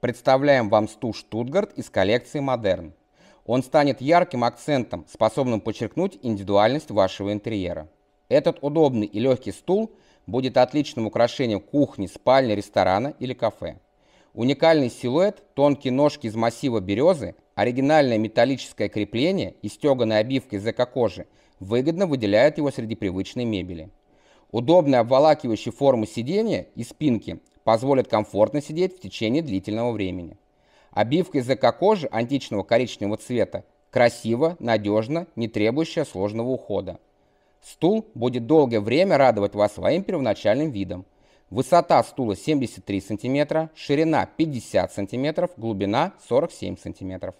Представляем вам стул «Штутгарт» из коллекции «Модерн». Он станет ярким акцентом, способным подчеркнуть индивидуальность вашего интерьера. Этот удобный и легкий стул будет отличным украшением кухни, спальни, ресторана или кафе. Уникальный силуэт, тонкие ножки из массива березы, оригинальное металлическое крепление и стеганая обивка из эко-кожи выгодно выделяют его среди привычной мебели. Удобные обволакивающие форму сидения и спинки позволят комфортно сидеть в течение длительного времени. Обивка из эко-кожи античного коричневого цвета красиво, надежно, не требующая сложного ухода. Стул будет долгое время радовать вас своим первоначальным видом. Высота стула 73 см, ширина 50 см, глубина 47 см.